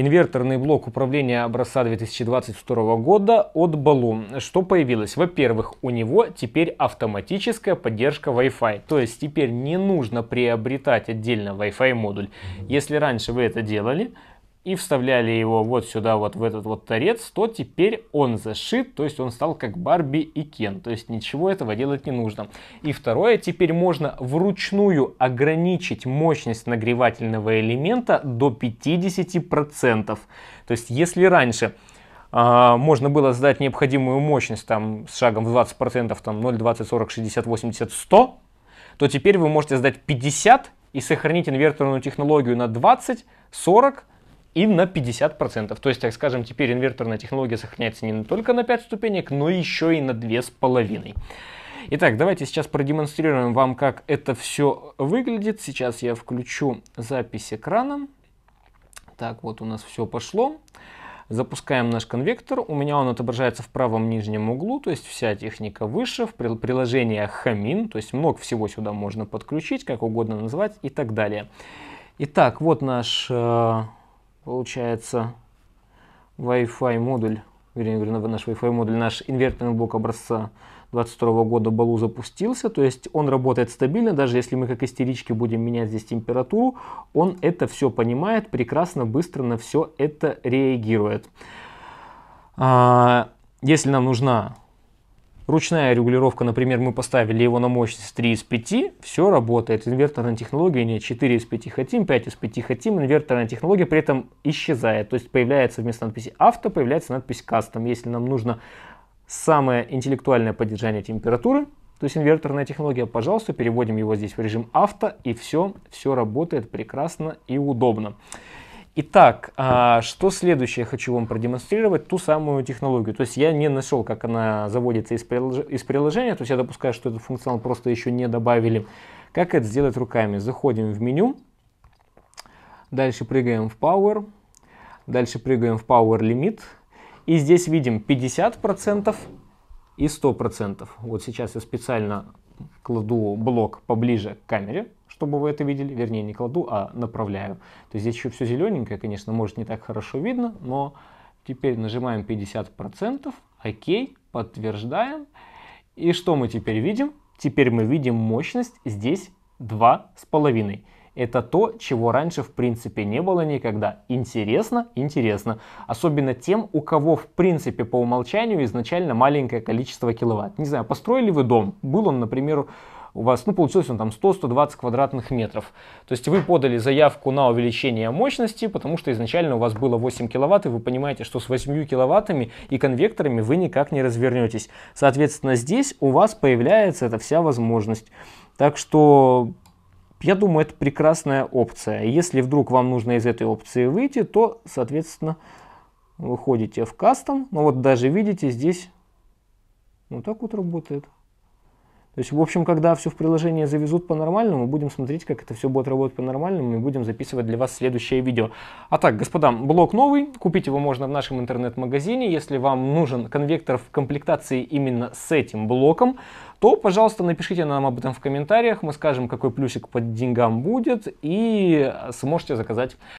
Инверторный блок управления образца 2022 года от Balloon. Что появилось? Во-первых, у него теперь автоматическая поддержка Wi-Fi. То есть теперь не нужно приобретать отдельно Wi-Fi модуль. Если раньше вы это делали, и вставляли его вот сюда, вот в этот вот торец, то теперь он зашит, то есть он стал как Барби и Кен, то есть ничего этого делать не нужно. И второе, теперь можно вручную ограничить мощность нагревательного элемента до 50%. То есть если раньше а, можно было задать необходимую мощность там с шагом в 20%, там 0, 20, 40, 60, 80, 100, то теперь вы можете задать 50 и сохранить инверторную технологию на 20, 40, и на 50%. То есть, так скажем, теперь инверторная технология сохраняется не только на 5 ступенек, но еще и на 2,5. Итак, давайте сейчас продемонстрируем вам, как это все выглядит. Сейчас я включу запись экрана. Так, вот у нас все пошло. Запускаем наш конвектор. У меня он отображается в правом нижнем углу, то есть вся техника выше. В приложении Хамин, то есть много всего сюда можно подключить, как угодно назвать и так далее. Итак, вот наш э, получается, Wi-Fi модуль, вернее, наш Wi-Fi модуль, наш инверторный блок образца 22 года Балу запустился, то есть он работает стабильно, даже если мы как истерички будем менять здесь температуру, он это все понимает, прекрасно, быстро на все это реагирует. А, если нам нужна Ручная регулировка, например, мы поставили его на мощность 3 из 5, все работает. Инверторная технология не 4 из 5 хотим, 5 из 5 хотим. Инверторная технология при этом исчезает, то есть появляется вместо надписи авто, появляется надпись кастом. Если нам нужно самое интеллектуальное поддержание температуры, то есть инверторная технология, пожалуйста, переводим его здесь в режим авто, и все, все работает прекрасно и удобно. Итак, а, что следующее я хочу вам продемонстрировать, ту самую технологию. То есть я не нашел, как она заводится из приложения, то есть я допускаю, что этот функционал просто еще не добавили. Как это сделать руками? Заходим в меню, дальше прыгаем в Power, дальше прыгаем в Power Limit, и здесь видим 50% и 100%. Вот сейчас я специально кладу блок поближе к камере, чтобы вы это видели, вернее не кладу, а направляю. То есть здесь еще все зелененькое, конечно, может не так хорошо видно, но теперь нажимаем 50%, окей, подтверждаем. И что мы теперь видим? Теперь мы видим мощность здесь 2,5. Это то, чего раньше в принципе не было никогда. Интересно, интересно. Особенно тем, у кого в принципе по умолчанию изначально маленькое количество киловатт. Не знаю, построили вы дом, был он, например, у вас, ну, получилось он там 100-120 квадратных метров. То есть вы подали заявку на увеличение мощности, потому что изначально у вас было 8 киловатт, и вы понимаете, что с 8 киловаттами и конвекторами вы никак не развернетесь. Соответственно, здесь у вас появляется эта вся возможность. Так что я думаю, это прекрасная опция. Если вдруг вам нужно из этой опции выйти, то, соответственно, выходите в кастом. Ну вот даже видите здесь, вот ну, так вот работает. То есть, в общем, когда все в приложение завезут по-нормальному, будем смотреть, как это все будет работать по-нормальному, и будем записывать для вас следующее видео. А так, господа, блок новый, купить его можно в нашем интернет-магазине. Если вам нужен конвектор в комплектации именно с этим блоком, то, пожалуйста, напишите нам об этом в комментариях, мы скажем, какой плюсик под деньгам будет, и сможете заказать